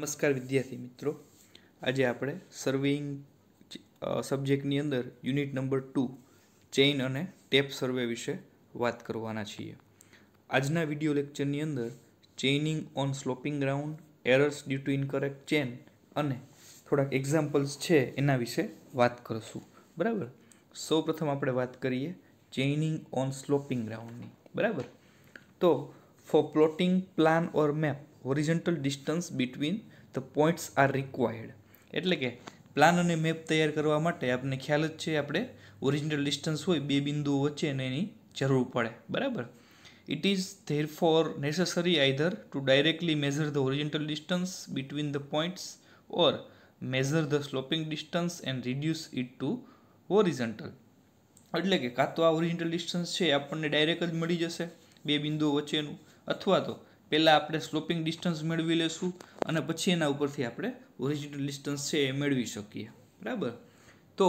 નમસ્કાર વિદ્યાર્થી મિત્રો આજે આપણે સર્વિંગ સબ્જેક્ટની અંદર યુનિટ નંબર ટુ ચેઇન અને ટેપ સર્વે વિશે વાત કરવાના છીએ આજના વિડીયો લેક્ચરની અંદર chaining on sloping ground errors due to incorrect chain અને થોડાક એક્ઝામ્પલ્સ છે એના વિશે વાત કરશું બરાબર સૌ પ્રથમ આપણે વાત કરીએ ચેઇનિંગ ઓન સ્લોપિંગ ગ્રાઉન્ડની બરાબર તો for plotting plan or map horizontal distance between the points are required એટલે કે પ્લાન અને મેપ તૈયાર કરવા માટે આપણને ખ્યાલ જ છે આપણે ઓરિજિનલ ડિસ્ટન્સ હોય બે બિંદુઓ વચ્ચે અને એની જરૂર પડે બરાબર it is therefore necessary either to directly measure the original distance between the points or measure the sloping distance and reduce it to horizontal એટલે કે કાં તો આ ઓરિજિનલ ડિસ્ટન્સ છે આપણને ડાયરેક્ટ જ મળી જશે બે બિંદુઓ વચ્ચેનું અથવા તો પહેલાં આપણે સ્લોપિંગ ડિસ્ટન્સ મેળવી લેશું અને પછી એના ઉપરથી આપણે ઓરિજિનલ ડિસ્ટન્સ છે એ મેળવી શકીએ બરાબર તો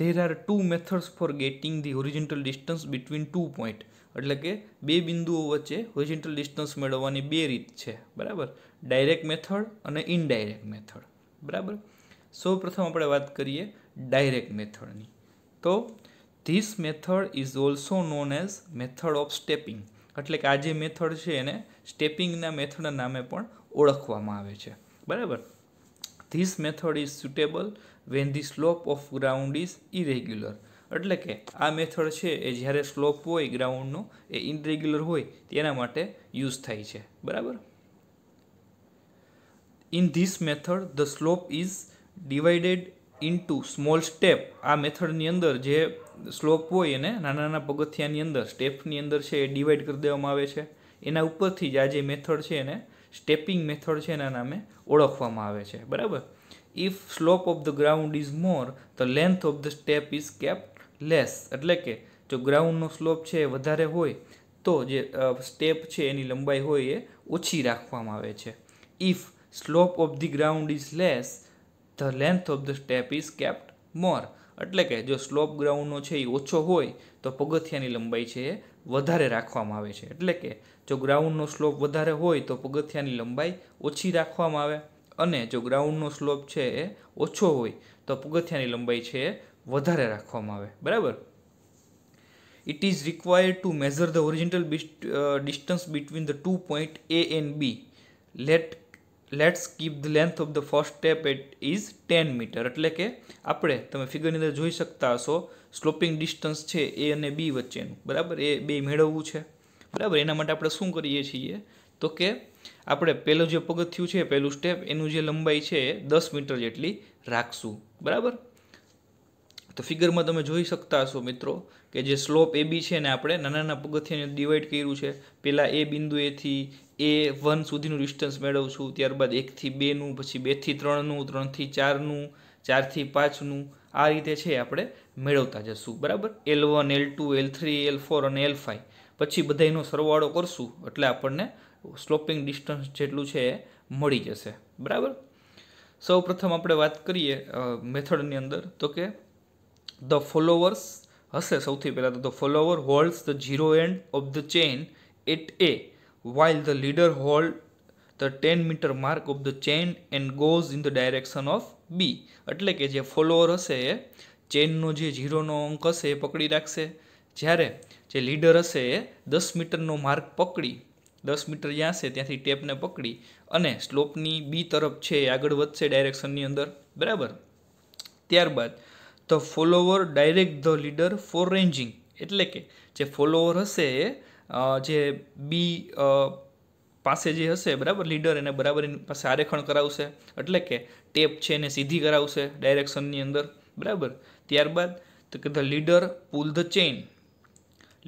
there are two methods for getting the original distance between two point એટલે કે બે બિંદુઓ વચ્ચે ઓરિજિનલ ડિસ્ટન્સ મેળવવાની બે રીત છે બરાબર ડાયરેક્ટ મેથડ અને ઇનડાયરેક્ટ મેથડ બરાબર સૌ પ્રથમ આપણે વાત કરીએ ડાયરેક્ટ મેથડની તો this method is also known as method of stepping એટલે કે આ જે મેથડ છે એને સ્ટેપિંગના મેથડના નામે પણ ઓળખવામાં આવે છે બરાબર this method is suitable when the slope of ground is irregular એટલે કે આ મેથડ છે એ જ્યારે સ્લોપ હોય ગ્રાઉન્ડનો એ ઇનરેગ્યુલર હોય તેના માટે યુઝ થાય છે બરાબર in this method the slope is divided to small step આ મેથડની અંદર જે સ્લોપ હોય એને નાના નાના પગથિયાની અંદર સ્ટેપની અંદર છે એ ડિવાઈડ કરી દેવામાં આવે છે એના ઉપરથી જ આ જે મેથડ છે એને સ્ટેપિંગ મેથડ છે એના નામે ઓળખવામાં આવે છે બરાબર if slope of the ground is more તો length of the step is kept less એટલે કે જો ગ્રાઉન્ડનો સ્લોપ છે એ વધારે હોય તો જે સ્ટેપ છે એની લંબાઈ હોય એ ઓછી રાખવામાં આવે છે if slope of the ground is less the length of the step is kept more એટલે કે જો સ્લોપ ગ્રાઉન્ડનો છે એ ઓછો હોય તો પગથિયાની લંબાઈ છે એ વધારે રાખવામાં આવે છે એટલે કે જો ગ્રાઉન્ડનો સ્લોપ વધારે હોય તો પગથિયાની લંબાઈ ઓછી રાખવામાં આવે અને જો ગ્રાઉન્ડનો સ્લોપ છે એ ઓછો હોય તો પગથિયાની લંબાઈ છે એ વધારે રાખવામાં આવે બરાબર it is required to measure the original distance between the two point A and B let let's keep the length of the first step at is ten metre એટલે કે આપણે તમે ફિગરની અંદર જોઈ શકતા હશો સ્લોપિંગ ડિસ્ટન્સ છે એ અને બી વચ્ચેનું બરાબર એ બે મેળવવું છે બરાબર એના માટે આપણે શું કરીએ છીએ તો કે આપણે પહેલું જે પગથિયું છે પહેલું સ્ટેપ એનું જે લંબાઈ છે એ દસ મીટર જેટલી રાખશું બરાબર તો ફિગરમાં તમે જોઈ શકતા હશો મિત્રો કે જે સ્લોપ એ બી છે ને આપણે નાના નાના પગથિયાને ડિવાઈડ કર્યું છે પહેલાં એ બિંદુ એથી એ વન સુધીનું ડિસ્ટન્સ મેળવશું ત્યારબાદ એકથી બેનું પછી બેથી ત્રણનું ત્રણથી ચારનું ચારથી પાંચનું આ રીતે છે આપણે મેળવતા જશું બરાબર L one L two L three L four અને એલ ફાઇવ પછી બધા એનો સરવાળો કરશું એટલે આપણને સ્લોપિંગ ડિસ્ટન્સ જેટલું છે એ મળી જશે બરાબર સૌ પ્રથમ આપણે વાત કરીએ મેથડની અંદર તો કે ધ ફોલોવર્સ હશે સૌથી પહેલાં તો the follower holds the zero end of the chain at A while the leader hold the ten metre mark of the chain and goes in the direction of B એટલે કે જે follower હશે એ ચેઇનનો જે ઝીરોનો અંક હશે એ પકડી રાખશે જ્યારે જે લીડર હશે એ દસ મીટરનો માર્ગ પકડી દસ મીટર જ્યાં હશે ત્યાંથી ટેપને પકડી અને સ્લોપની બી તરફ છે આગળ વધશે ડાયરેક્શનની અંદર બરાબર ત્યારબાદ the follower direct the leader for ranging એટલે કે જે ફોલોવર હશે એ જે બી પાસે જે હશે બરાબર લીડર એને બરાબર એની પાસે આરેખણ કરાવશે એટલે કે ટેપ છે એને સીધી કરાવશે ડાયરેક્શનની અંદર બરાબર ત્યારબાદ તો કે the leader pull the chain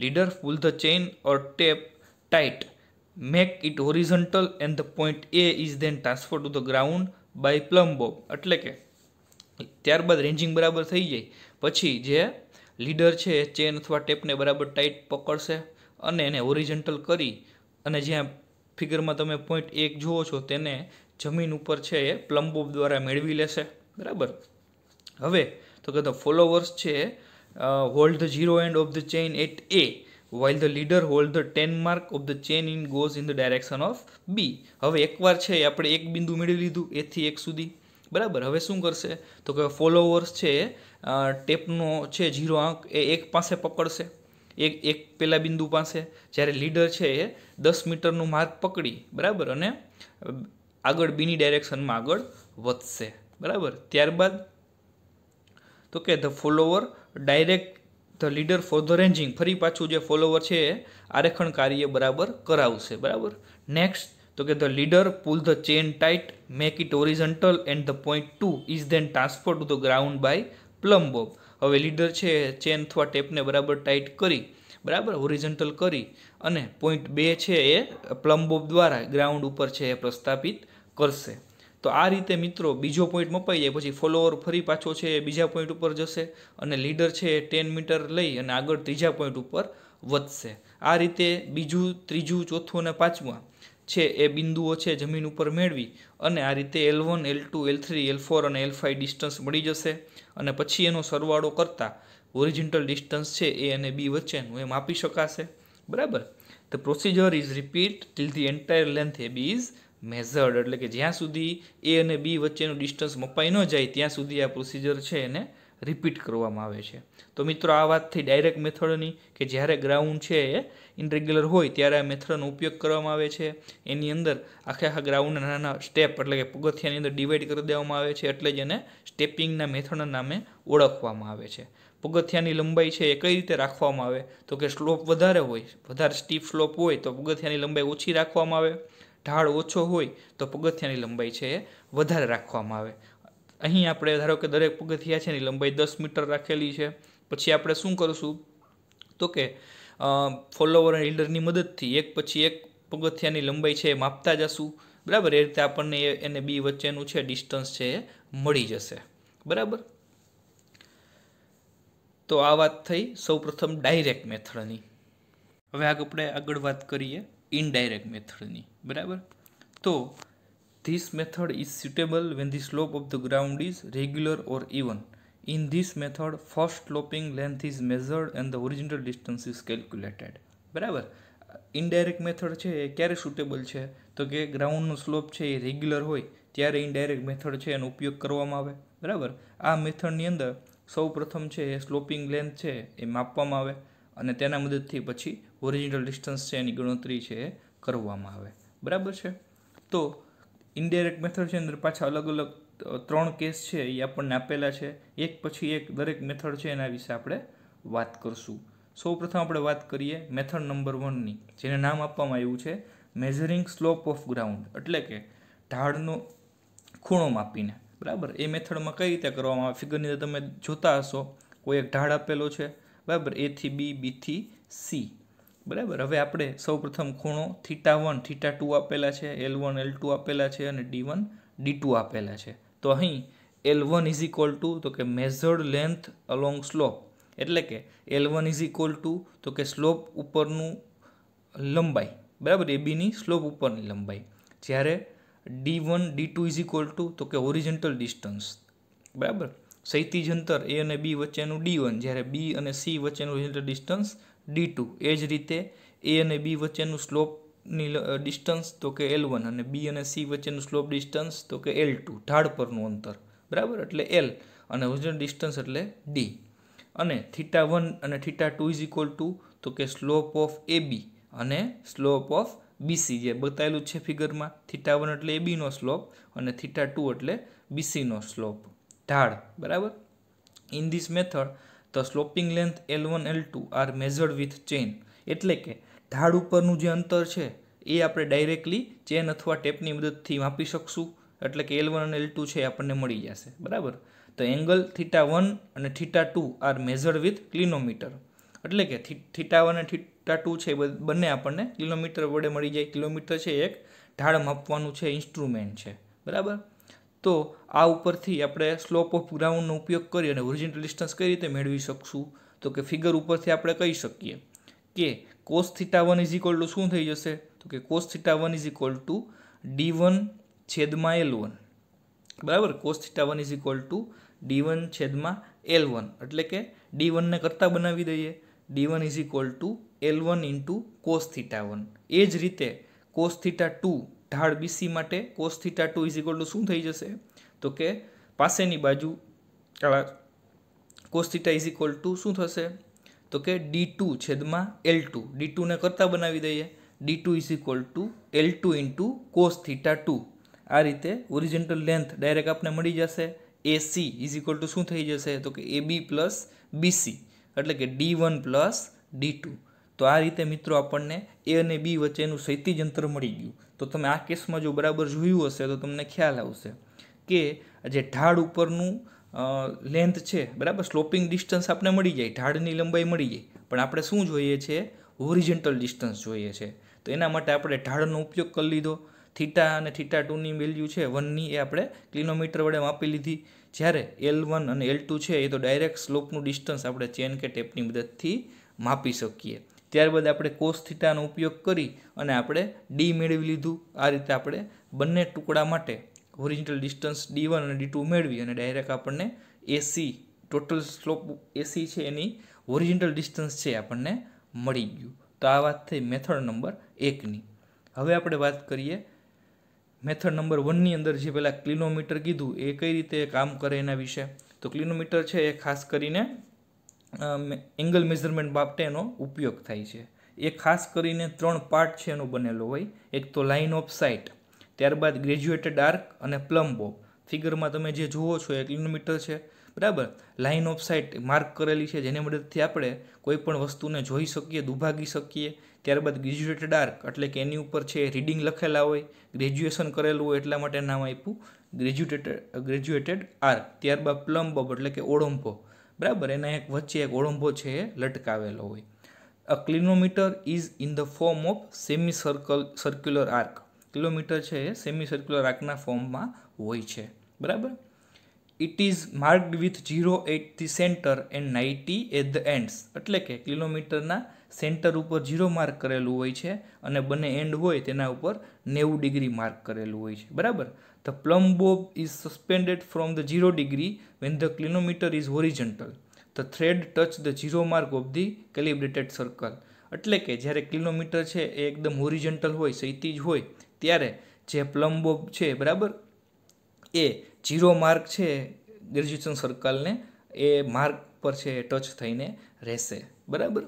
leader pull the chain or tape tight make it horizontal and the point A is then transfer to the ground by plumb bob એટલે કે ત્યારબાદ રેન્જિંગ બરાબર થઈ જાય પછી જે લીડર છે ચેન અથવા ટેપને બરાબર ટાઈટ પકડશે અને એને ઓરિજન્ટલ કરી અને જ્યાં ફિગરમાં તમે પોઈન્ટ એક જુઓ છો તેને જમીન ઉપર છે એ પ્લમ્બોબ દ્વારા મેળવી લેશે બરાબર હવે તો કે ધ ફોલોવર્સ છે uh, the the end of the chain at A while the leader leader the ten mark of the chain in goes in the direction of B હવે એકવાર છે આપણે એક બિંદુ મેળવી લીધું એથી એક સુધી બરાબર હવે શું કરશે તો કે ફોલોવર્સ છે ટેપનો છે ઝીરો આંક એ એક પાસે પકડશે એક એક પેલા બિંદુ પાસે જ્યારે લીડર છે એ દસ મીટરનું માર્ગ પકડી બરાબર અને આગળ બીની ડાયરેક્શનમાં આગળ વધશે બરાબર ત્યારબાદ તો કે the follower direct the leader for the ranging ફરી પાછું જે ફોલોવર છે એ આરેખણ કાર્ય બરાબર કરાવશે બરાબર નેક્સ્ટ તો કે the leader pull the chain tight make it horizontal and the point two is then transfer to the ground by plumb bob હવે લીડર છે ચેન અથવા ટેપને બરાબર ટાઈટ કરી બરાબર ઓરિઝન્ટલ કરી અને પોઈન્ટ બે છે એ પ્લમ્બોબ દ્વારા ગ્રાઉન્ડ ઉપર છે એ પ્રસ્થાપિત કરશે તો આ રીતે મિત્રો બીજો પોઈન્ટ મપાઈ જાય પછી ફોલોઅર ફરી પાછો છે બીજા પોઈન્ટ ઉપર જશે અને લીડર છે એ ટેન મીટર લઈ અને આગળ ત્રીજા પોઈન્ટ ઉપર વધશે આ રીતે બીજું ત્રીજું ચોથું અને પાંચમા છે એ બિંદુઓ છે જમીન ઉપર મેળવી અને આ રીતે L one L two L three L four અને એલ ફાઇવ ડિસ્ટન્સ મળી જશે અને પછી એનો સરવાળો કરતાં ઓરિજિનલ ડિસ્ટન્સ છે એ અને બી વચ્ચેનું એ માપી શકાશે બરાબર the procedure is repeat till the entire length A B is measured એટલે કે જ્યાં સુધી એ અને બી વચ્ચેનું ડિસ્ટન્સ મપાઈ ન જાય ત્યાં સુધી આ પ્રોસિજર છે એને રિપીટ કરવામાં આવે છે તો મિત્રો આ વાત થઈ ડાયરેક્ટ મેથડની કે જ્યારે ગ્રાઉન્ડ છે એ ઇનરેગ્યુલર હોય ત્યારે આ મેથડનો ઉપયોગ કરવામાં આવે છે એની અંદર આખે આખા ગ્રાઉન્ડના નાના સ્ટેપ એટલે કે પગથિયાની અંદર ડિવાઈડ કરી દેવામાં આવે છે એટલે જ એને સ્ટેપિંગના મેથડના નામે ઓળખવામાં આવે છે પગથિયાની લંબાઈ છે એ કઈ રીતે રાખવામાં આવે તો કે સ્લોપ વધારે હોય વધારે સ્ટીપ સ્લોપ હોય તો પગથિયાની લંબાઈ ઓછી રાખવામાં આવે ઢાળ ઓછો હોય તો પગથિયાની લંબાઈ છે એ વધારે રાખવામાં આવે અહીં આપણે ધારો કે દરેક પગથિયા છે એની લંબાઈ દસ મીટર રાખેલી છે પછી આપણે શું કરશું તો કે ફોલોવર અને હિલ્ડરની મદદથી એક પછી એક પગથિયાની લંબાઈ છે એ માપતા જશું બરાબર એ રીતે આપણને એને બી વચ્ચેનું છે ડિસ્ટન્સ છે એ મળી જશે બરાબર તો આ વાત થઈ સૌપ્રથમ ડાયરેક્ટ મેથડની હવે આગળ આપણે આગળ વાત કરીએ ઇનડાયરેક્ટ મેથડની બરાબર તો this method is suitable when the slope of the ground is regular or even in this method first sloping length is measured and the original distance is calculated બરાબર ઇનડાયરેક્ટ મેથડ છે એ ક્યારે suitable છે તો કે ગ્રાઉન્ડનો slope છે એ regular હોય ત્યારે ઇનડાયરેક્ટ મેથડ છે એનો ઉપયોગ કરવામાં આવે બરાબર આ મેથડની અંદર સૌ પ્રથમ છે એ સ્લોપિંગ લેન્થ છે એ માપવામાં આવે અને તેના મદદથી પછી ઓરિજિનલ ડિસ્ટન્સ છે એની ગણતરી છે એ કરવામાં આવે બરાબર છે તો ઇનડાયરેક્ટ મેથડ છે અંદર પાછા અલગ અલગ ત્રણ કેસ છે એ આપણને આપેલા છે એક પછી એક દરેક મેથડ છે એના વિશે આપણે વાત કરશું સૌપ્રથમ આપણે વાત કરીએ મેથડ નંબર વનની જેને નામ આપવામાં આવ્યું છે મેઝરિંગ સ્લોપ ઓફ ગ્રાઉન્ડ એટલે કે ઢાળનો ખૂણો માપીને બરાબર એ મેથડમાં કઈ રીતે કરવામાં આવે ફિગરની અંદર તમે જોતા હશો કોઈ એક ઢાળ આપેલો છે બરાબર એથી બી બીથી સી બરાબર હવે આપણે સૌપ્રથમ ખૂણો થીટા વન થીટા ટુ આપેલા છે એલ વન એલ ટુ આપેલા છે અને ડી વન ડી ટુ આપેલા છે તો અહીં L one is equal to તો કે મેઝર્ડ લેન્થ અલોંગ સ્લોપ એટલે કે L one is equal to તો કે સ્લોપ ઉપરનું લંબાઈ બરાબર એ બીની સ્લોપ ઉપરની લંબાઈ જ્યારે D one D two is equal to તો કે ઓરિજિન્ટલ ડિસ્ટન્સ બરાબર સૈતીજ અંતર એ અને બી વચ્ચેનું ડી વન જ્યારે બી અને સી વચ્ચેનું ઓરિજિન્ટલ ડિસ્ટન્સ ડી ટુ એ જ રીતે એ અને બી વચ્ચેનું સ્લોપની ડિસ્ટન્સ તો કે એલ વન અને બી અને સી વચ્ચેનું સ્લોપ ડિસ્ટન્સ તો કે એલ ટુ ઢાળ પરનું અંતર બરાબર એટલે એલ અને ઓરિજિનલ ડિસ્ટન્સ એટલે ડી અને થીટા વન અને theta two is equal to તો કે સ્લોપ ઓફ એ બી અને સ્લોપ ઓફ બીસી જે બતાવેલું છે ફિગરમાં થીટા વન એટલે એ બીનો સ્લોપ અને થીટા ટુ એટલે બીસીનો સ્લોપ ઢાળ બરાબર in this method the sloping length L one L two are measured with chain એટલે કે ઢાળ ઉપરનું જે અંતર છે એ આપણે ડાયરેક્ટલી ચેન અથવા ટેપની મદદથી માપી શકશું એટલે કે એલ વન અને એલ ટુ છે આપણને મળી જશે બરાબર તો એંગલ થીટા વન અને theta two are measured with clinometer એટલે કે થીટા વન અને થીટા ટુ છે બંને આપણને કિલોમીટર વડે મળી જાય કિલોમીટર છે એક ઢાળ માપવાનું છે ઇન્સ્ટ્રુમેન્ટ છે બરાબર તો આ ઉપરથી આપણે સ્લોપ ઓફ ગ્રાઉન્ડનો ઉપયોગ કરી અને ઓરિજિન ડિસ્ટન્સ કઈ રીતે મેળવી શકશું તો કે ફિગર ઉપરથી આપણે કહી શકીએ કે cos theta one is equal to શું થઈ જશે તો કે cos theta one is equal to D one છેદમાં એલ વન બરાબર cos theta one is equal to D one છેદમાં એલ વન એટલે કે ડી વનને કરતાં બનાવી દઈએ D one is equal to L one into cos theta one એ જ રીતે કોસ થીટા ટુ ઢાળ બીસી માટે cos theta two is equal to શું થઈ જશે તો કે પાસેની બાજુ cos theta is equal to શું થશે તો કે ડી ટુ છેદમાં એલ ટુ ડી ટુને કરતાં બનાવી દઈએ D two is equal to L two into cos theta two આ રીતે ઓરિજિનલ લેન્થ ડાયરેક્ટ આપણે મળી જશે A C is equal to શું થઈ જશે તો કે એ બી પ્લસ બીસી એટલે કે D one plus D two તો આ રીતે મિત્રો આપણને એ અને બી વચ્ચેનું ક્ષૈતિજ અંતર મળી ગયું તો તમે આ કેસમાં જો બરાબર જોયું હશે તો તમને ખ્યાલ આવશે કે જે ઢાળ ઉપરનું લેન્થ છે બરાબર સ્લોપિંગ ડિસ્ટન્સ આપણે મળી જાય ઢાળની લંબાઈ મળી જાય પણ આપણે શું જોઈએ છે હોરિજેન્ટલ ડિસ્ટન્સ જોઈએ છે તો એના માટે આપણે ઢાળનો ઉપયોગ કરી લીધો થીટા અને થીટા ટુની વેલ્યુ છે વનની એ આપણે કિલોમીટર વડે માપી લીધી જ્યારે એલ વન અને એલ ટુ છે એ તો ડાયરેક્ટ સ્લોપનું ડિસ્ટન્સ આપણે ચેન કે ટેપની મદદથી માપી શકીએ ત્યારબાદ આપણે કોસ થીટાનો ઉપયોગ કરી અને આપણે ડી મેળવી લીધું આ રીતે આપણે બંને ટુકડા માટે ઓરિજિનલ ડિસ્ટન્સ ડી વન અને ડી ટુ મેળવી અને ડાયરેક્ટ આપણને એસી ટોટલ સ્લોપ એસી છે એની ઓરિજિનલ ડિસ્ટન્સ છે આપણને મળી ગયું તો આ વાત થઈ મેથડ નંબર એકની હવે આપણે વાત કરીએ મેથડ નંબર વનની અંદર જે પહેલાં ક્લિનોમીટર કીધું એ કઈ રીતે કામ કરે એના વિશે તો ક્લિનોમીટર છે એ ખાસ કરીને એંગલ મેઝરમેન્ટ બાબતેનો ઉપયોગ થાય છે એ ખાસ કરીને ત્રણ પાર્ટ છે એનો બનેલો હોય એક તો લાઇન ઓફ સાઇટ ત્યારબાદ ગ્રેજ્યુએટેડ આર્ક અને પ્લમ્બોબ ફિગરમાં તમે જે જુઓ છો એ કિલોમીટર છે બરાબર લાઇન ઓફ સાઇટ માર્ક કરેલી છે જેની મદદથી આપણે કોઈ પણ વસ્તુને જોઈ શકીએ દુભાગી શકીએ ત્યારબાદ ગ્રેજ્યુએટેડ આર્ક એટલે કે એની ઉપર છે રીડિંગ લખેલા હોય ગ્રેજ્યુએશન કરેલું હોય એટલા માટે નામ આપ્યું ગ્રેજ્યુએટેડ ગ્રેજ્યુએટેડ આર્ક ત્યારબાદ પ્લમ્બોબ એટલે કે ઓળંબો બરાબર એના એક વચ્ચે એક ઓળંબો છે એ લટકાવેલો હોય a clinometer is in the form of semi circle circular arc clinometer છે એ સેમી સર્ક્યુલર આર્કના ફોર્મમાં હોય છે બરાબર it is marked with zero at the centre and ninety at the ends એટલે કે કિલોમીટરના સેન્ટર ઉપર ઝીરો માર્ક કરેલું હોય છે અને બંને એન્ડ હોય તેના ઉપર નેવું ડિગ્રી માર્ક કરેલું હોય છે બરાબર The plumb bob is suspended from the zero degree when the clinometer is horizontal. The thread touch the zero mark of the calibrated circle. એટલે કે જ્યારે કિલોમીટર છે એ એકદમ હોરિજન્ટલ હોય સૈતી હોય ત્યારે જે પ્લમ્બોબ છે બરાબર એ જીરો માર્ક છે ગ્રેજ્યુએશન સર્કલને એ માર્ક પર છે ટચ થઈને રહેશે બરાબર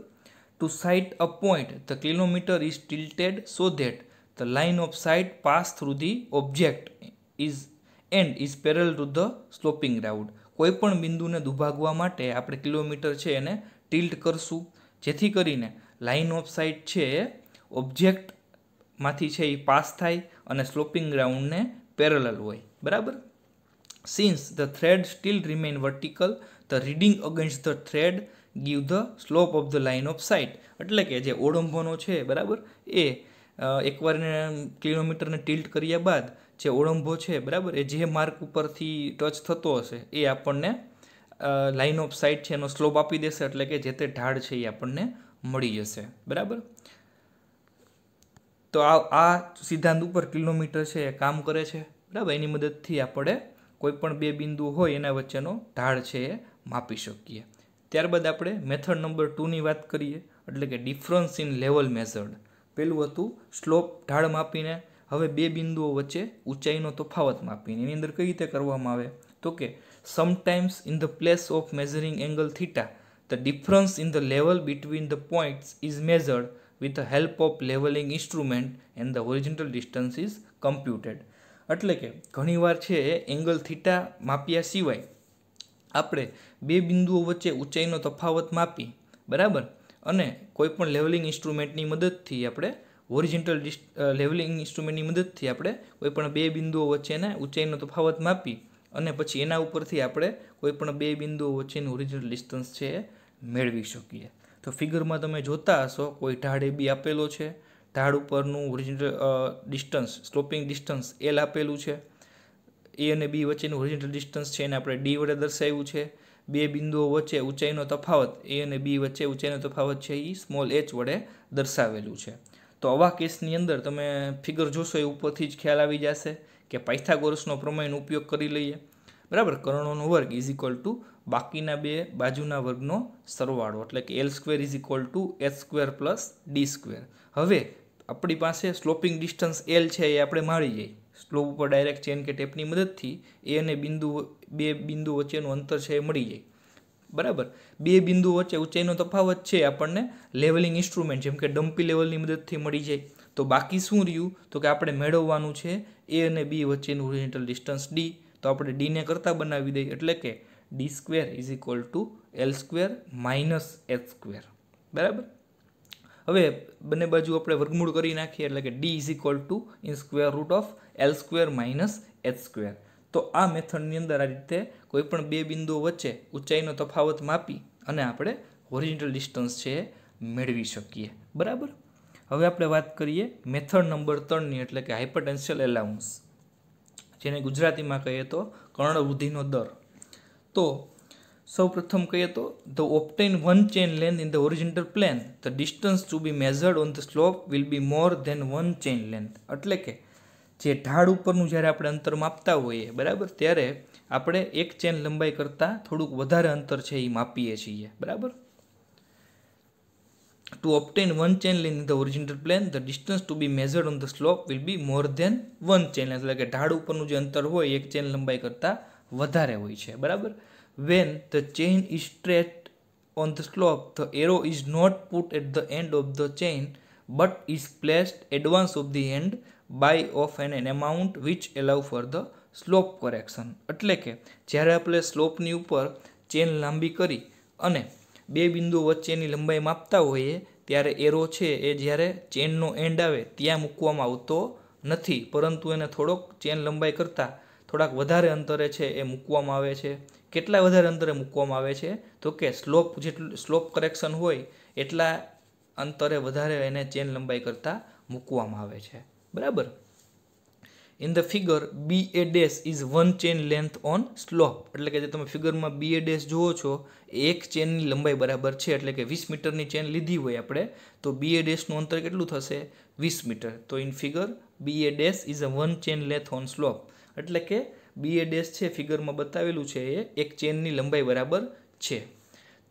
to sight a point the clinometer is tilted so that the line of sight pass through the object is and is parallel to the sloping ground કોઈપણ બિંદુને દુભાગવા માટે આપણે કિલોમીટર છે એને ટિલ્ટ કરશું જેથી કરીને લાઇન ઓફ સાઇટ છે એ ઓબ્જેક્ટમાંથી છે એ પાસ થાય અને સ્લોપિંગ ગ્રાઉન્ડને પેરેલલ હોય બરાબર since the thread still remain vertical the reading against the thread give the slope of the line of sight એટલે કે જે ઓળંબનો છે બરાબર એ એકવાર કિલોમીટરને ટિલ્ટ કર્યા બાદ જે ઓળંભો છે બરાબર એ જે માર્ગ ઉપરથી ટચ થતો હશે એ આપણને લાઇન ઓફ સાઇટ છે એનો સ્લોપ આપી દેશે એટલે કે જે તે ઢાળ છે એ આપણને મળી જશે બરાબર તો આ આ સિદ્ધાંત ઉપર કિલોમીટર છે એ કામ કરે છે બરાબર એની મદદથી આપણે કોઈ પણ બે બિંદુ હોય એના વચ્ચેનો ઢાળ છે એ માપી શકીએ ત્યારબાદ આપણે મેથડ નંબર ટુની વાત કરીએ એટલે કે ડિફરન્સ ઇન લેવલ મેઝર્ડ પેલું હતું સ્લોપ ઢાળ માપીને હવે બે બિંદુઓ વચ્ચે ઊંચાઈનો તફાવત માપીને એની અંદર કઈ રીતે કરવામાં આવે તો કે sometimes in the place of measuring angle theta the difference in the level between the points is measured with the help of leveling instrument and the horizontal distance is computed એટલે કે ઘણીવાર છે એંગલ થીટા માપ્યા સિવાય આપણે બે બિંદુઓ વચ્ચે ઊંચાઈનો તફાવત માપી બરાબર અને કોઈપણ લેવલિંગ ઇન્સ્ટ્રુમેન્ટની મદદથી આપણે હોરિજન્ટલ લેવલિંગ ઇન્સ્ટ્રુમેન્ટની મદદથી આપણે કોઈ પણ બે બિંદુઓ વચ્ચેને ઊંચાઈનો તફાવત માપી અને પછી એના ઉપરથી આપણે કોઈ પણ બે બિંદુઓ વચ્ચેનું ઓરિજિનલ ડિસ્ટન્સ છે એ મેળવી શકીએ તો ફિગરમાં તમે જોતા હશો કોઈ ઢાળ એ બી આપેલો છે ઢાળ ઉપરનું original distance sloping distance L આપેલું છે એ અને બી વચ્ચેનું ઓરિજિનલ ડિસ્ટન્સ છે એને આપણે ડી વડે દર્શાવ્યું છે બે બિંદુઓ વચ્ચે ઊંચાઈનો તફાવત એ અને બી વચ્ચે ઊંચાઈનો તફાવત છે એ સ્મોલ એચ વડે દર્શાવેલું છે તો આવા કેસની અંદર તમે ફિગર જોશો એ ઉપરથી જ ખ્યાલ આવી જશે કે પાયથાગોરસનો પ્રમેયનો ઉપયોગ કરી લઈએ બરાબર કર્ણોનો વર્ગ ઇઝ ઇક્વલ ટુ બાકીના બે બાજુના વર્ગનો સરવાળો એટલે કે L square is equal to H square plus D square હવે આપણી પાસે સ્લોપિંગ ડિસ્ટન્સ એલ છે એ આપણે મારી જઈએ સ્લોપ ઉપર ડાયરેક્ટ ચેન કે ટેપની મદદથી એ અને બિંદુ બે બિંદુ વચ્ચેનું અંતર છે એ મળી જાય બરાબર બે બિંદુ વચ્ચે ઊંચાઈનો તફાવત છે આપણને લેવલિંગ ઇન્સ્ટ્રુમેન્ટ જેમ કે ડમ્પી લેવલની મદદથી મળી જાય તો બાકી શું રહ્યું તો કે આપણે મેળવવાનું છે એ અને બી વચ્ચેનું ઓરિજિનલ ડિસ્ટન્સ ડી તો આપણે ડીને કરતાં બનાવી દઈએ એટલે કે D square is equal to L square minus H square બરાબર હવે બંને બાજુ આપણે વર્ગમૂળ કરી નાખીએ એટલે કે D is equal to in square root of L square minus H square તો આ મેથડની અંદર આ રીતે કોઈ પણ બે બિંદુઓ વચ્ચે ઊંચાઈનો તફાવત માપી અને આપણે ઓરિજિનલ ડિસ્ટન્સ છે એ મેળવી શકીએ બરાબર હવે આપણે વાત કરીએ મેથડ નંબર ત્રણની એટલે કે હાઇપરટેન્શિયલ એલાઉન્સ જેને ગુજરાતીમાં કહીએ તો કર્ણવૃદ્ધિનો દર તો સૌપ્રથમ કહીએ તો the obtain one chain length in the original plane the distance to be measured on the slope will be more than one chain length એટલે કે જે ઢાળ ઉપરનું જ્યારે આપણે અંતર માપતા હોઈએ બરાબર ત્યારે આપણે એક ચેન લંબાઈ કરતાં થોડુંક વધારે અંતર છે એ માપીએ છીએ બરાબર to obtain one chain lean the original plane the distance to be measured on the slope will be more than one chain એટલે કે ઢાળ ઉપરનું જે અંતર હોય એક ચેન લંબાઈ કરતાં વધારે હોય છે બરાબર when the chain is straight on the slope the arrow is not put at the end of the chain but is placed advance of the end by of an an amount which allow for the slope correction એટલે કે જ્યારે આપણે સ્લોપની ઉપર chain લાંબી કરી અને બે બિંદુ વચ્ચેની લંબાઈ માપતા હોઈએ ત્યારે એરો છે એ જ્યારે ચેનનો એન્ડ આવે ત્યાં મૂકવામાં આવતો નથી પરંતુ એને થોડોક ચેન લંબાઈ કરતાં થોડાક વધારે અંતરે છે એ મૂકવામાં આવે છે કેટલા વધારે અંતરે મૂકવામાં આવે છે તો કે સ્લોપ જેટલું સ્લોપ કરેક્શન હોય એટલા અંતરે વધારે એને ચેન લંબાઈ કરતાં મૂકવામાં આવે છે બરાબર in the figure B A dash is one chain length on slope એટલે કે જે તમે ફિગરમાં બી એ ડેસ જુઓ છો એક ચેનની લંબાઈ બરાબર છે એટલે કે વીસ મીટરની ચેન લીધી હોય આપણે તો બી એ ડેશનું અંતર કેટલું થશે વીસ મીટર તો in figure B A dash is a one chain length on slope એટલે કે બી એ ડેશ છે ફિગરમાં બતાવેલું છે એ એક ચેનની લંબાઈ બરાબર છે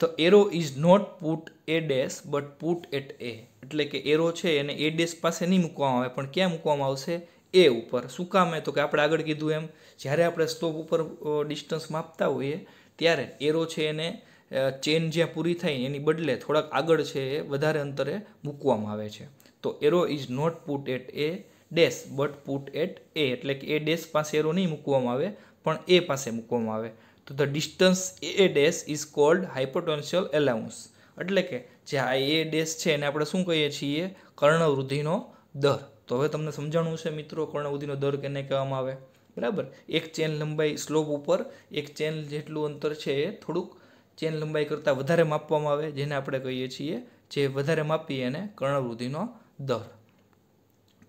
the arrow is not put A dash but put at A એટલે કે એરો છે એને એ ડેશ પાસે નહીં મૂકવામાં આવે પણ ક્યાં મૂકવામાં આવશે એ ઉપર શું કામ એ તો કે આપણે આગળ કીધું એમ જ્યારે આપણે સ્ટોપ ઉપર ડિસ્ટન્સ માપતા હોઈએ ત્યારે એરો છે એને ચેન જ્યાં પૂરી થાય એની બદલે થોડાક આગળ છે એ વધારે અંતરે મૂકવામાં આવે છે તો arrow is not put at A dash but put at A એટલે કે એ ડેશ પાસે એરો નહીં મૂકવામાં આવે પણ એ પાસે મૂકવામાં આવે તો the distance A dash is called hypotenusal allowance એટલે કે જે આ એ ડેશ છે એને આપણે શું કહીએ છીએ કર્ણવૃદ્ધિનો દર તો હવે તમને સમજાણું છે મિત્રો કર્ણવૃદ્ધિનો દર કેને કહેવામાં આવે બરાબર એક ચેન લંબાઈ સ્લોપ ઉપર એક ચેન જેટલું અંતર છે એ થોડુંક ચેન લંબાઈ કરતાં વધારે માપવામાં આવે જેને આપણે કહીએ છીએ જે વધારે માપીએ એને કર્ણવૃદ્ધિનો દર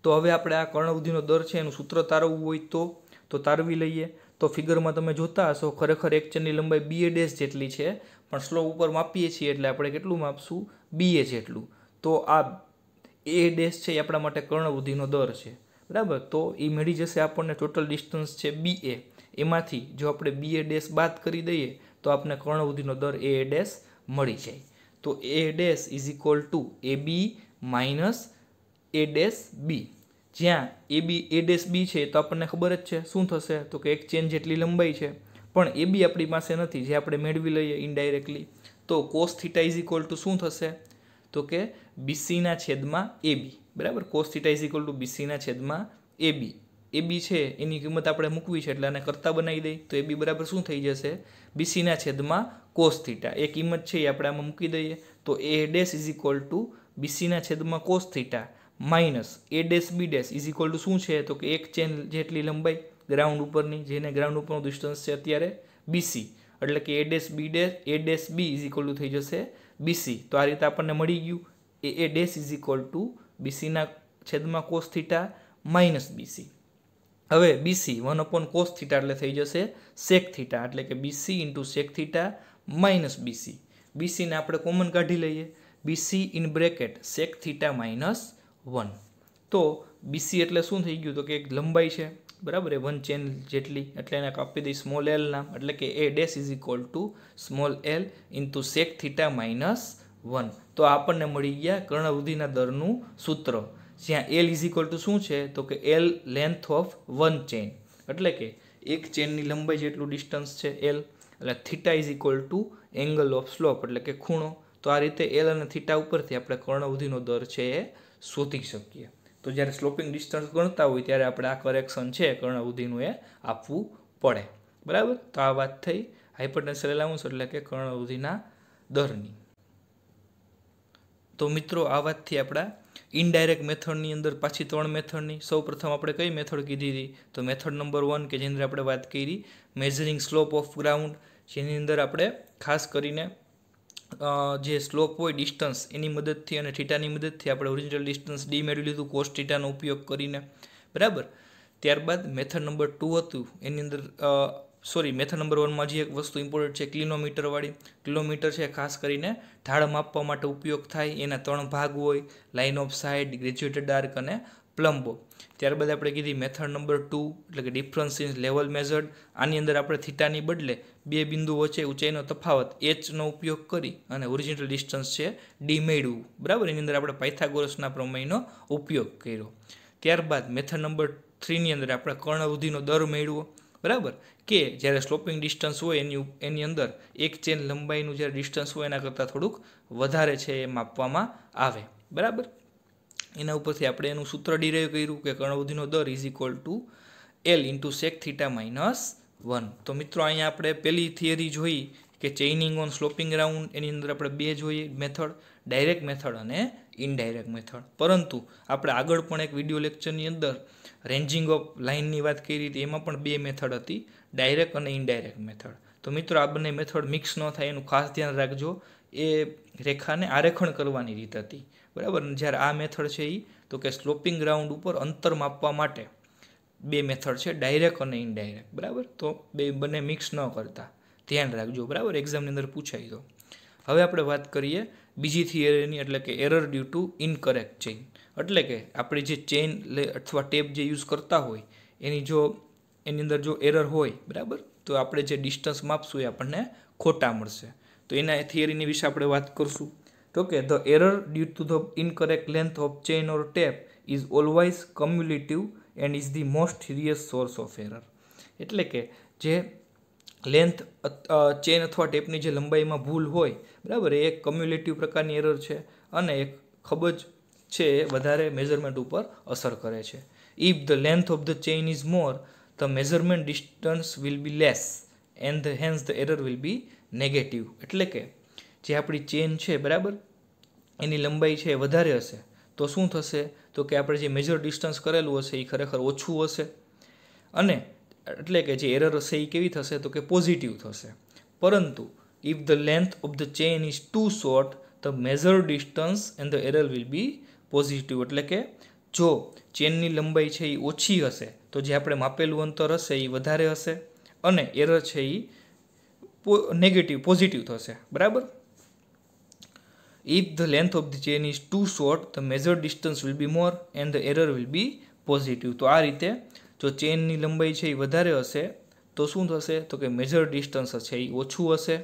તો હવે આપણે આ કર્ણવૃદ્ધિનો દર છે એનું સૂત્ર તારવવું હોય તો તો તારવી લઈએ તો ફિગરમાં તમે જોતા હશો ખરેખર એક ચેનની લંબાઈ બીએ ડેશ જેટલી છે પણ સ્લો ઉપર માપીએ છીએ એટલે આપણે કેટલું માપશું બીએ જેટલું તો આ એ ડેશ છે એ આપણા માટે કર્ણવૃદ્ધિનો દર છે બરાબર તો એ મળી જશે આપણને ટોટલ ડિસ્ટન્સ છે બી એ એમાંથી જો આપણે બી એ ડેશ બાદ કરી દઈએ તો આપણને કર્ણવૃદ્ધિનો દર એ ડેશ મળી જાય તો A dash is equal to A B minus A dash B જ્યાં એ બી એ ડેસ બી છે તો આપણને ખબર જ છે શું થશે તો કે એક ચેન જેટલી લંબાઈ છે પણ એ બી આપણી પાસે નથી જે આપણે મેળવી લઈએ ઇનડાયરેક્ટલી તો cos theta is equal to શું થશે તો કે બીસીના છેદમાં એ બી બરાબર cos theta is equal to બીસીના છેદમાં એ બી એ બી છે એની કિંમત આપણે મૂકવી છે એટલે આને કરતાં બનાવી દઈએ તો એ બી બરાબર શું થઈ જશે બીસીના છેદમાં કોસ થીટા એ કિંમત છે એ આપણે આમાં મૂકી દઈએ તો A dash is equal to બીસીના છેદમાં cos theta minus A dash B dash is equal to શું છે તો કે એક ચેન જેટલી લંબાઈ ગ્રાઉન્ડ ઉપરની જેને ગ્રાઉન્ડ ઉપરનું ડિસ્ટન્સ છે અત્યારે બીસી એટલે કે A dash B dash A dash B is equal to થઈ જશે બીસી તો આ રીતે આપણને મળી ગયું એ A dash is equal to બીસીના છેદમાં કોસ થીટા માઇનસ બીસી હવે BC one upon cos theta એટલે થઈ જશે સેક થીટા એટલે કે BC into sec theta minus BC બીસીને આપણે કોમન કાઢી લઈએ BC in bracket sec theta minus one તો બીસી એટલે શું થઈ ગયું તો કે એક લંબાઈ છે બરાબર એ વન ચેન જેટલી એટલે એને કાપી દઈએ સ્મોલ એલ નામ એટલે કે A dash is equal to small L into sec theta minus one તો આપણને મળી ગયા કર્ણવૃદ્ધિના દરનું સૂત્ર જ્યાં એલ ઇઝ ઇક્વલ ટુ શું છે તો કે L length of one chain એટલે કે એક ચેનની લંબાઈ જેટલું ડિસ્ટન્સ છે એલ એટલે theta is equal to angle of slope એટલે કે ખૂણો તો આ રીતે એલ અને થીટા ઉપરથી આપણે કર્ણવૃદ્ધિનો દર છે એ શોધી શકીએ તો જ્યારે સ્લોપિંગ ડિસ્ટન્સ ગણતા હોય ત્યારે આપણે આ કરેક્શન છે કર્ણવૃદ્ધિનું એ આપવું પડે બરાબર તો આ વાત થઈ હાઇપરટેન્શન એલાઉન્સ એટલે કે કર્ણવૃદ્ધિના દરની તો મિત્રો આ વાતથી આપણા ઇનડાયરેક્ટ મેથડની અંદર પાછી ત્રણ મેથડની સૌ પ્રથમ આપણે કઈ મેથડ કીધી હતી તો મેથડ નંબર વન કે જેની અંદર આપણે વાત કરી મેઝરિંગ સ્લોપ ઓફ ગ્રાઉન્ડ જેની અંદર આપણે ખાસ કરીને જે સ્લોપ હોય ડિસ્ટન્સ એની મદદથી અને થીટાની મદદથી આપણે ઓરિજિનલ ડિસ્ટન્સ ડી મેળવી લીધું કોસ થીટાનો ઉપયોગ કરીને બરાબર ત્યારબાદ મેથડ નંબર ટુ હતું એની અંદર સોરી મેથડ નંબર વનમાં જે એક વસ્તુ ઇમ્પોર્ટન્ટ છે કિલોમીટરવાળી કિલોમીટર છે ખાસ કરીને ઢાળ માપવા માટે ઉપયોગ થાય એના ત્રણ ભાગ હોય line of sight graduated arc અને પ્લમ્બો ત્યારબાદ આપણે કીધી મેથડ નંબર ટુ એટલે કે ડિફરન્સ ઇન લેવલ મેઝર્ડ આની અંદર આપણે થીટાની બદલે બે બિંદુ વચ્ચે ઊંચાઈનો તફાવત એચનો ઉપયોગ કરી અને ઓરિજિનલ ડિસ્ટન્સ છે ડી મેળવું બરાબર એની અંદર આપણે પાયથાગોરસના પ્રમેયનો ઉપયોગ કર્યો ત્યારબાદ મેથડ નંબર થ્રીની અંદર આપણે કર્ણવૃદ્ધિનો દર મેળવો બરાબર કે જ્યારે સ્લોપિંગ ડિસ્ટન્સ હોય એની એની અંદર એક ચેન લંબાઈનું જ્યારે ડિસ્ટન્સ હોય એના કરતાં થોડુંક વધારે છે એ માપવામાં આવે બરાબર એના ઉપરથી આપણે એનું સૂત્ર ડિરાઈવ કર્યું કે કર્ણવૃદ્ધિનો દર is equal to L into sec theta minus one તો મિત્રો અહીંયા આપણે પહેલી થિયરી જોઈ કે ચેઇનિંગ ઓન સ્લોપિંગ રાઉન્ડ એની અંદર આપણે બે જોઈએ મેથડ ડાયરેક્ટ મેથડ અને ઇનડાયરેક્ટ મેથડ પરંતુ આપણે આગળ પણ એક વિડીયો લેક્ચરની અંદર રેન્જિંગ ઓફ લાઇનની વાત કરી હતી એમાં પણ બે મેથડ હતી ડાયરેક્ટ અને ઇનડાયરેક્ટ મેથડ તો મિત્રો આ બંને મેથડ મિક્સ ન થાય એનું ખાસ ધ્યાન રાખજો એ રેખાને આરેખણ કરવાની રીત હતી બરાબર જ્યારે આ મેથડ છે એ તો કે સ્લોપિંગ ગ્રાઉન્ડ ઉપર અંતર માપવા માટે બે મેથડ છે ડાયરેક્ટ અને ઇનડાયરેક્ટ બરાબર તો બે બંને મિક્સ ન કરતા ધ્યાન રાખજો બરાબર એક્ઝામની અંદર પૂછાય તો હવે આપણે વાત કરીએ બીજી થિયરીની એટલે કે error due to incorrect chain એટલે કે આપણે જે ચેઇન અથવા ટેપ જે યુઝ કરતા હોય એની જો એની અંદર જો એરર હોય બરાબર તો આપણે જે ડિસ્ટન્સ માપશું એ આપણને ખોટા મળશે તો એના થિયરીની વિશે આપણે વાત કરશું okay the error due to the incorrect length of chain or tape is always cumulative and is the most serious source of error એટલે કે જે લેન્થ ચેઇન અથવા ટેપની જે લંબાઈમાં ભૂલ હોય બરાબર એ એક કમ્યુલેટિવ પ્રકારની એરર છે અને એક ખબજ છે વધારે મેઝરમેન્ટ ઉપર અસર કરે છે if the length of the chain is more the measurement distance will be less and hence the error will be negative એટલે કે જે આપણી ચેઇન છે બરાબર એની લંબાઈ છે એ વધારે હશે તો શું થશે તો કે આપણે જે મેજર ડિસ્ટન્સ કરેલું હશે એ ખરેખર ઓછું હશે અને એટલે કે જે એરર હશે એ કેવી થશે તો કે પોઝિટિવ થશે પરંતુ if the length of the chain is too short the measure distance and the error will be positive એટલે કે જો ચેનની લંબાઈ છે એ ઓછી હશે તો જે આપણે માપેલું અંતર હશે એ વધારે હશે અને એરર છે એ નેગેટિવ પોઝિટિવ થશે બરાબર If the length of the chain is too short, the measured distance will be more and the error will be positive. તો આ રીતે જો ચેનની લંબાઈ છે એ વધારે હશે તો શું થશે તો કે મેજર ડિસ્ટન્સ હશે એ ઓછું હશે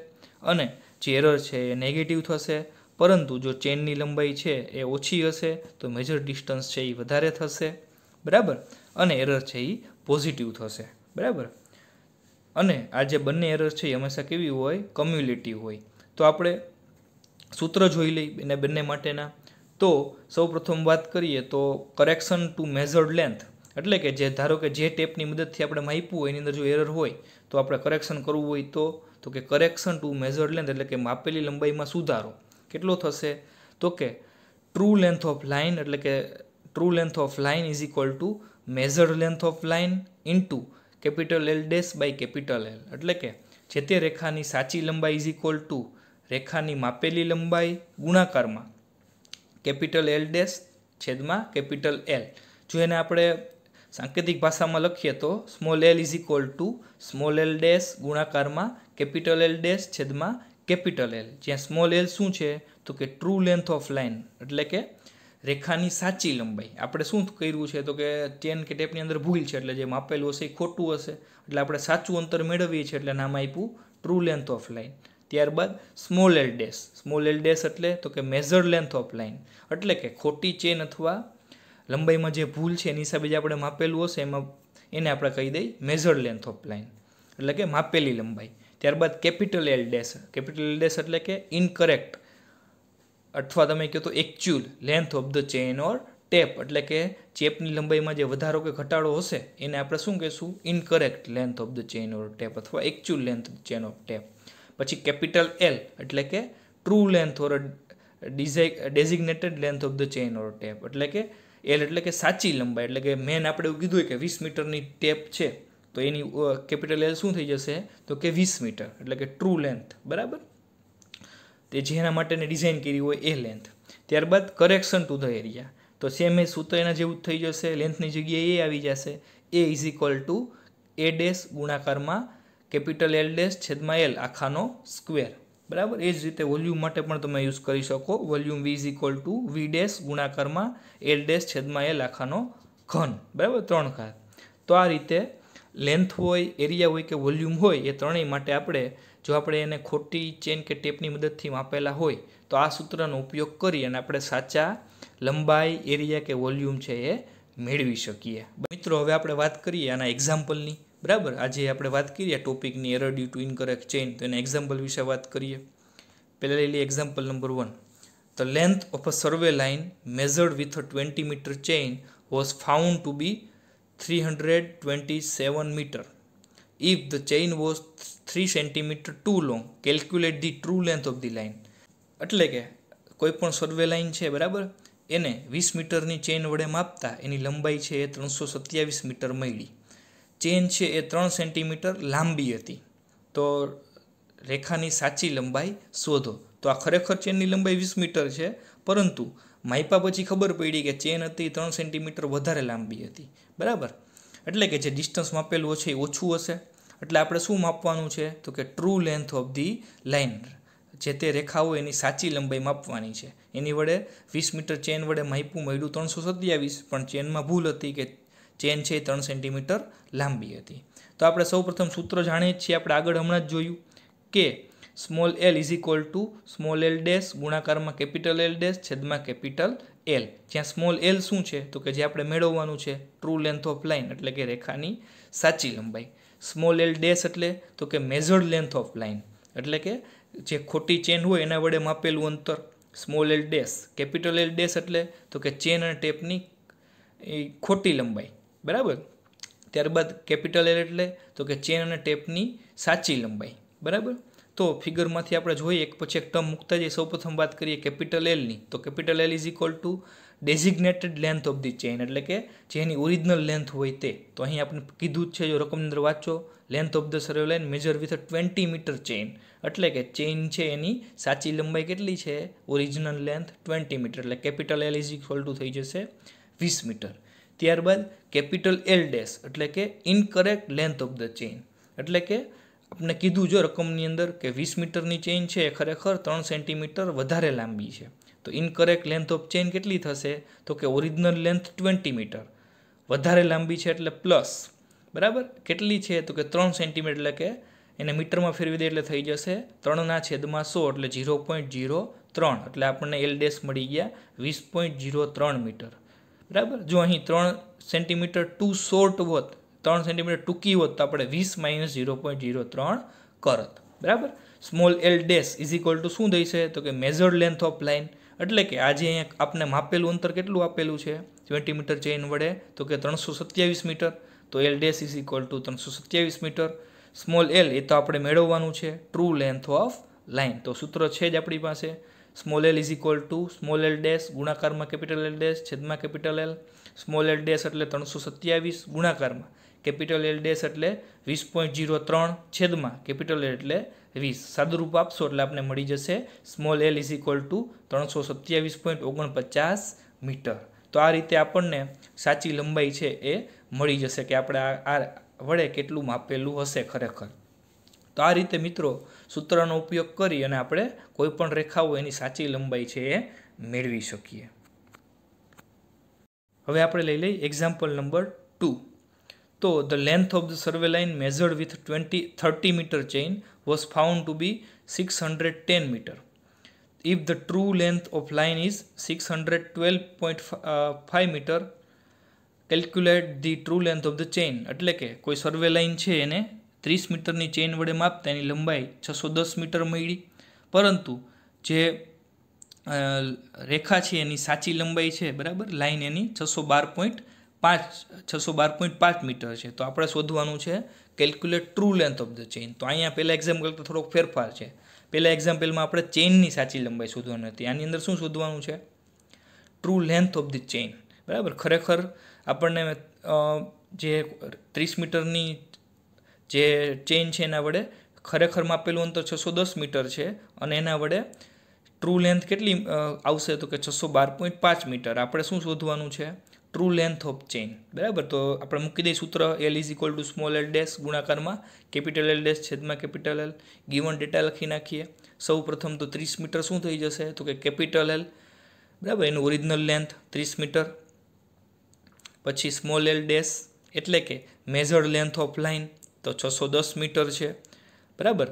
અને જે એરર છે એ નેગેટિવ થશે પરંતુ જો ચેનની લંબાઈ છે એ ઓછી હશે તો મેજર ડિસ્ટન્સ છે એ વધારે થશે બરાબર અને એરર છે એ પોઝિટિવ થશે બરાબર અને આ જે બંને એરર છે એ હંમેશા કેવી હોય કમ્યુનિટી હોય તો આપણે સૂત્ર જોઈ લઈ એને બંને માટેના તો સૌપ્રથમ વાત કરીએ તો કરેક્શન ટુ મેઝર્ડ લેન્થ એટલે કે જે ધારો કે જે ટેપની મદદથી આપણે માપ્યું હોય એની અંદર જો એરર હોય તો આપણે કરેક્શન કરવું હોય તો તો કે કરેક્શન ટુ મેઝર્ડ લેન્થ એટલે કે માપેલી લંબાઈમાં સુધારો કેટલો થશે તો કે ટ્રુ લેન્થ ઓફ લાઇન એટલે કે true length of line is equal to measured length of line into capital L dash by capital L એટલે કે જે તે રેખાની સાચી લંબાઈ ઇઝ ઇક્વલ ટુ રેખાની માપેલી લંબાઈ ગુણાકારમાં કેપિટલ એલ ડેશ છેદમાં કેપિટલ એલ જો એને આપણે સાંકેતિક ભાષામાં લખીએ તો small L is equal to small L dash ગુણાકારમાં કેપિટલ એલ ડેશ છેદમાં કેપિટલ એલ જ્યાં સ્મોલ એલ શું છે તો કે ટ્રુ લેન્થ ઓફ લાઇન એટલે કે રેખાની સાચી લંબાઈ આપણે શું કર્યું છે તો કે ચેન કે ટેપની અંદર ભૂલ છે એટલે જે માપેલું હશે એ ખોટું હશે એટલે આપણે સાચું અંતર મેળવીએ છીએ એટલે નામ આપ્યું ટ્રુ લેન્થ ઓફ લાઇન ત્યારબાદ small L dash small L dash એટલે તો કે મેઝર લેન્થ ઓફ લાઇન એટલે કે ખોટી ચેન અથવા લંબાઈમાં જે ભૂલ છે એની હિસાબે જે આપણે માપેલું હશે એમાં એને આપણે કહી દઈએ મેઝર લેન્થ ઓફ લાઇન એટલે કે માપેલી લંબાઈ ત્યારબાદ capital L dash capital L dash એટલે કે ઇનકરેક્ટ અથવા તમે કહો તો actual length of the chain or tape એટલે કે ચેપની લંબાઈમાં જે વધારો કે ઘટાડો હશે એને આપણે શું કહીશું incorrect length of the chain or tape અથવા actual length chain of tape પછી કેપિટલ એલ એટલે કે true length or designated length of the chain or tape એટલે કે એલ એટલે કે સાચી લંબાઈ એટલે કે મેન આપણે એવું કીધું કે વીસ મીટરની ટેપ છે તો એની કેપિટલ એલ શું થઈ જશે તો કે વીસ મીટર એટલે કે ટ્રુ લેન્થ બરાબર તે જેના માટેને ડિઝાઇન કરી હોય એ લેન્થ ત્યારબાદ કરેક્શન ટુ ધ એરિયા તો સેમ એ સૂત્ર એના જેવું થઈ જશે લેન્થની જગ્યાએ એ આવી જશે A is equal to A dash ગુણાકારમાં કેપિટલ એલ ડેશ છેદમાં એલ આખાનો સ્ક્વેર બરાબર એ જ રીતે વોલ્યુમ માટે પણ તમે યુઝ કરી શકો volume V is equal to V dash ગુણાકારમાં એલ ડેશ છેદમાં એલ આખાનો ઘન બરાબર ત્રણ ઘાત તો આ રીતે લેન્થ હોય એરિયા હોય કે વોલ્યુમ હોય એ ત્રણેય માટે આપણે જો આપણે એને ખોટી ચેન કે ટેપની મદદથી માપેલા હોય તો આ સૂત્રનો ઉપયોગ કરી અને આપણે સાચા લંબાઈ એરિયા કે વોલ્યુમ છે એ મેળવી શકીએ મિત્રો હવે આપણે વાત કરીએ આના એક્ઝામ્પલની બરાબર આજે આપણે વાત કરીએ ટોપિકની error due to incorrect chain તો એના એક્ઝામ્પલ વિશે વાત કરીએ પહેલાં લઈ લઈએ example number one the length of a survey line measured with a twenty metre chain was found to be three hundred twenty seven metre if the chain was three centimetre too long calculate the true length of the line એટલે કે કોઈપણ સર્વે line છે બરાબર એને વીસ મીટરની chain વડે માપતા એની લંબાઈ છે એ ત્રણસો સત્યાવીસ મીટર મળી ચેન છે એ ત્રણ સેન્ટીમીટર લાંબી હતી તો રેખાની સાચી લંબાઈ શોધો તો આ ખરેખર ચેનની લંબાઈ વીસ મીટર છે પરંતુ માઇપા પછી ખબર પડી કે ચેન હતી ત્રણ સેન્ટીમીટર વધારે લાંબી હતી બરાબર એટલે કે જે ડિસ્ટન્સ માપેલું છે એ ઓછું હશે એટલે આપણે શું માપવાનું છે તો કે true length of the line જે તે રેખાઓ એની સાચી લંબાઈ માપવાની છે એની વડે વીસ મીટર ચેન વડે માપ્યું મળ્યું ત્રણસો સત્યાવીસ પણ ચેનમાં ભૂલ હતી કે ચેન છે ત્રણ સેન્ટીમીટર લાંબી હતી તો આપણે સૌપ્રથમ સૂત્ર જાણીએ છીએ આપણે આગળ હમણાં જ જોયું કે small L is equal to small L dash ગુણાકારમાં કેપિટલ એલ ડેશ છેદમાં કેપિટલ એલ જ્યાં સ્મોલ એલ શું છે તો કે જે આપણે મેળવવાનું છે ટ્રુ લેન્થ ઓફ લાઇન એટલે કે રેખાની સાચી લંબાઈ સ્મોલ એલ ડેશ એટલે તો કે મેઝર્ડ લેન્થ ઓફ લાઇન એટલે કે જે ખોટી ચેન હોય એના વડે માપેલું અંતર small L dash capital L dash એટલે તો કે ચેન અને ટેપની ખોટી લંબાઈ બરાબર ત્યારબાદ કેપિટલ એલ એટલે તો કે ચેન અને ટેપની સાચી લંબાઈ બરાબર તો ફિગરમાંથી આપણે જોઈએ એક પછી એક ટર્મ મૂકતા જઈએ સૌપ્રથમ વાત કરીએ કેપિટલ એલની તો capital L is equal to designated length of the chain એટલે કે જેની ઓરિજિનલ લેન્થ હોય તે તો અહીં આપણે કીધું જ છે જો રકમની અંદર વાંચો length of the survey line measured with a twenty metre chain એટલે કે ચેઇન છે એની સાચી લંબાઈ કેટલી છે ઓરિજિનલ લેન્થ ટ્વેન્ટી મીટર એટલે capital L is equal to થઈ જશે વીસ મીટર ત્યારબાદ કેપિટલ એલ ડેશ એટલે કે incorrect length of the chain એટલે કે આપણે કીધું જો રકમની અંદર કે વીસ મીટરની ચેઇન છે એ ખરેખર ત્રણ સેન્ટીમીટર વધારે લાંબી છે તો ઇનકરેક્ટ લેન્થ ઓફ ચેઇન કેટલી થશે તો કે ઓરિજિનલ લેન્થ ટ્વેન્ટી મીટર વધારે લાંબી છે એટલે પ્લસ બરાબર કેટલી છે તો કે ત્રણ સેન્ટીમીટર એટલે કે એને મીટરમાં ફેરવી દે એટલે થઈ જશે ત્રણના છેદમાં સો એટલે ઝીરો પોઈન્ટ ઝીરો ત્રણ એટલે આપણને એલ ડેશ મળી ગયા વીસ પોઈન્ટ ઝીરો ત્રણ મીટર બરાબર જો અહીં ત્રણ સેન્ટીમીટર ટુ શોર્ટ હોત ત્રણ સેન્ટીમીટર ટૂંકી હોત તો આપણે વીસ માઇનસ ઝીરો પોઈન્ટ ઝીરો ત્રણ કરત બરાબર small L dash is equal to શું થઈ છે તો કે મેઝર્ડ લેન્થ ઓફ લાઇન એટલે કે આજે અહીંયા આપને માપેલું અંતર કેટલું આપેલું છે ટ્વેન્ટી મીટર ચેઇન વડે તો કે ત્રણસો સત્યાવીસ મીટર તો L dash is equal to ત્રણસો સત્યાવીસ મીટર સ્મોલ એલ એ તો આપણે મેળવવાનું છે ટ્રુ લેન્થ ઓફ લાઇન તો સૂત્ર છે જ આપણી પાસે small L is equal to small L dash ગુણાકારમાં કેપિટલ એલ ડેશ છેદમાં capital L small L dash એટલે ત્રણસો સત્યાવીસ ગુણાકારમાં કેપિટલ એલ ડેશ એટલે વીસ પોઈન્ટ જીરો ત્રણ છેદમાં કેપિટલ એલ એટલે વીસ સાદુરૂપ આપશો એટલે આપને મળી જશે small L is equal to ત્રણસો સત્યાવીસ પોઈન્ટ ઓગણપચાસ મીટર તો આ રીતે આપણને સાચી લંબાઈ છે એ મળી જશે કે આપણે આ વડે કેટલું માપેલું હશે ખરેખર તો આ રીતે મિત્રો સૂત્રનો ઉપયોગ કરી અને આપણે કોઈપણ રેખાઓ એની સાચી લંબાઈ છે એ મેળવી શકીએ હવે આપણે લઈ લઈએ એક્ઝામ્પલ નંબર ટુ તો the length of the survey line measured with twenty thirty metre chain was found to be six hundred ten metre if the length of line is six of twelve point 612.5 metre calculate the true length of the chain એટલે કે કોઈ સર્વે line છે એને ત્રીસ મીટરની chain વડે માપતા એની લંબાઈ છસો દસ મીટર મળી પરંતુ જે રેખા છે એની સાચી લંબાઈ છે બરાબર લાઇન એની છસો બાર પોઈન્ટ પાંચ છસો બાર પોઈન્ટ પાંચ મીટર છે તો આપણે શોધવાનું છે calculate true length of the chain તો અહીંયા પહેલાં એક્ઝામ્પલ કરતાં થોડોક ફેરફાર છે પહેલાં એક્ઝામ્પલમાં આપણે ચેઇનની સાચી લંબાઈ શોધવાની હતી આની અંદર શું શોધવાનું છે true length of the chain બરાબર ખરેખર આપણને જે ત્રીસ મીટરની જે ચેઇન છે એના વડે ખરેખરમાં પેલું અંતર છસો દસ મીટર છે અને એના વડે ટ્રુ લેન્થ કેટલી આવશે તો કે છસો બાર પોઈન્ટ પાંચ મીટર આપણે શું શોધવાનું છે ટ્રુ લેન્થ ઓફ ચેઇન બરાબર તો આપણે મૂકી દઈએ સૂત્ર L is equal to small L dash ગુણાકારમાં કેપિટલ એલ ડેશ છેદમાં કેપિટલ એલ ગીવન ડેટા લખી નાખીએ સૌ પ્રથમ તો ત્રીસ મીટર શું થઈ જશે તો કે કેપિટલ એલ બરાબર એનું ઓરિજિનલ લેન્થ ત્રીસ મીટર પછી સ્મોલ એલ ડેશ એટલે કે મેઝર્ડ લેન્થ ઓફ લાઇન તો છસો દસ મીટર છે બરાબર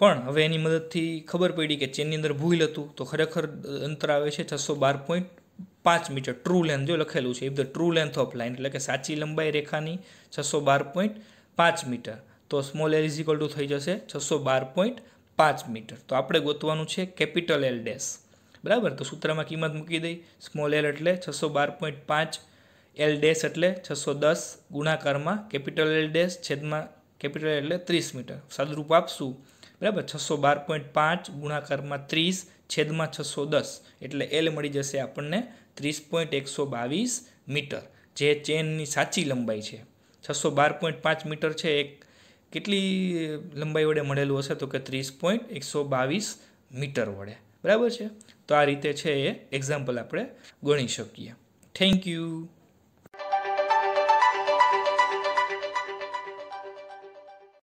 પણ હવે એની મદદથી ખબર પડી કે ચેનની અંદર ભૂલ હતું તો ખરેખર અંતર આવે છે છસો બાર પોઈન્ટ પાંચ મીટર ટ્રુ લેન્થ જો લખેલું છે if the true length of line એટલે કે સાચી લંબાઈ રેખાની છસો બાર પોઈન્ટ પાંચ મીટર તો સ્મોલ એલ ઇઝ ટુ થઈ જશે છસો બાર પોઈન્ટ પાંચ મીટર તો આપણે ગોતવાનું છે કેપિટલ એલ ડેસ બરાબર તો સૂત્રમાં કિંમત મૂકી દઈ સ્મોલ એલ એટલે છસો બાર પોઈન્ટ પાંચ એલ ડેશ એટલે છસો દસ ગુણાકારમાં કેપિટલ એલ ડેશ છેદમાં કેપિટલ એટલે ત્રીસ મીટર સદરૂપ આપશું બરાબર છસો બાર પોઈન્ટ પાંચ ગુણાકારમાં ત્રીસ છેદમાં છસો દસ એટલે એલ મળી જશે આપણને ત્રીસ પોઈન્ટ એકસો બાવીસ મીટર જે ચેનની સાચી લંબાઈ છે છસો બાર પોઈન્ટ પાંચ મીટર છે એક કેટલી લંબાઈ વડે મળેલું હશે તો કે ત્રીસ પોઈન્ટ એકસો બાવીસ મીટર વડે બરાબર છે તો આ રીતે છે એ એક્ઝામ્પલ આપણે ગણી શકીએ થેન્ક યુ